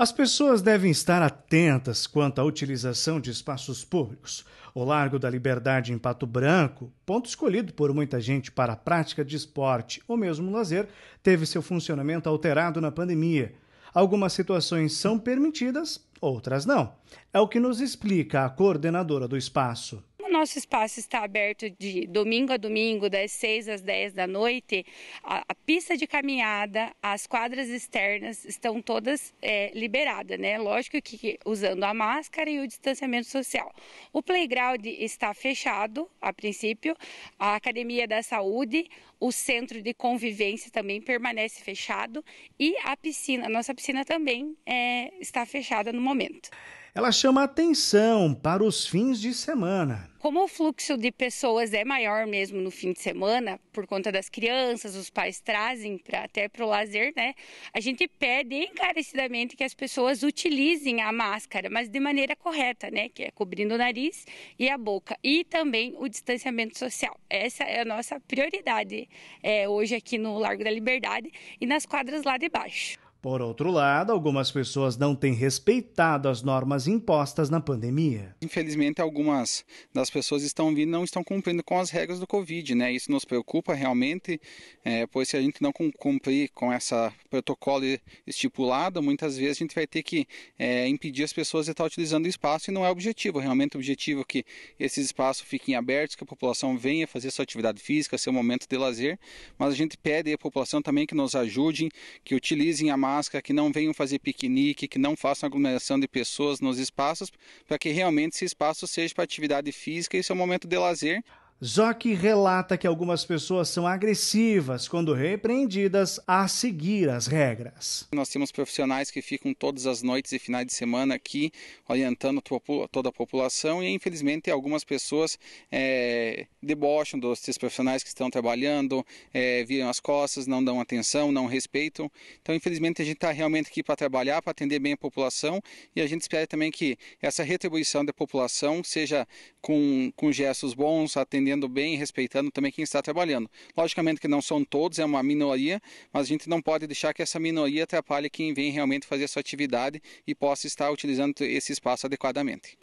As pessoas devem estar atentas quanto à utilização de espaços públicos. O Largo da Liberdade em Pato Branco, ponto escolhido por muita gente para a prática de esporte ou mesmo lazer, teve seu funcionamento alterado na pandemia. Algumas situações são permitidas, outras não. É o que nos explica a coordenadora do espaço nosso espaço está aberto de domingo a domingo, das 6 às 10 da noite, a, a pista de caminhada, as quadras externas estão todas é, liberadas, né? Lógico que usando a máscara e o distanciamento social. O playground está fechado, a princípio, a Academia da Saúde, o centro de convivência também permanece fechado e a piscina, a nossa piscina também é, está fechada no momento ela chama atenção para os fins de semana. Como o fluxo de pessoas é maior mesmo no fim de semana, por conta das crianças, os pais trazem pra, até para o lazer, né? A gente pede encarecidamente que as pessoas utilizem a máscara, mas de maneira correta, né? Que é cobrindo o nariz e a boca. E também o distanciamento social. Essa é a nossa prioridade é, hoje aqui no Largo da Liberdade e nas quadras lá de baixo. Por outro lado, algumas pessoas não têm respeitado as normas impostas na pandemia. Infelizmente, algumas das pessoas estão vindo não estão cumprindo com as regras do Covid, né? Isso nos preocupa realmente, é, pois se a gente não cumprir com essa protocolo estipulado, muitas vezes a gente vai ter que é, impedir as pessoas de estar utilizando o espaço e não é o objetivo. Realmente, o objetivo é que esses espaços fiquem abertos, que a população venha fazer sua atividade física, seu momento de lazer, mas a gente pede à população também que nos ajudem, que utilizem a máscara máscara, que não venham fazer piquenique, que não façam aglomeração de pessoas nos espaços, para que realmente esse espaço seja para atividade física e seu momento de lazer. Zoc relata que algumas pessoas são agressivas quando repreendidas a seguir as regras. Nós temos profissionais que ficam todas as noites e finais de semana aqui orientando toda a população e, infelizmente, algumas pessoas é, debocham dos profissionais que estão trabalhando, é, viram as costas, não dão atenção, não respeitam. Então, infelizmente, a gente está realmente aqui para trabalhar, para atender bem a população e a gente espera também que essa retribuição da população seja com, com gestos bons, atendendo atendendo bem, respeitando também quem está trabalhando. Logicamente que não são todos, é uma minoria, mas a gente não pode deixar que essa minoria atrapalhe quem vem realmente fazer a sua atividade e possa estar utilizando esse espaço adequadamente.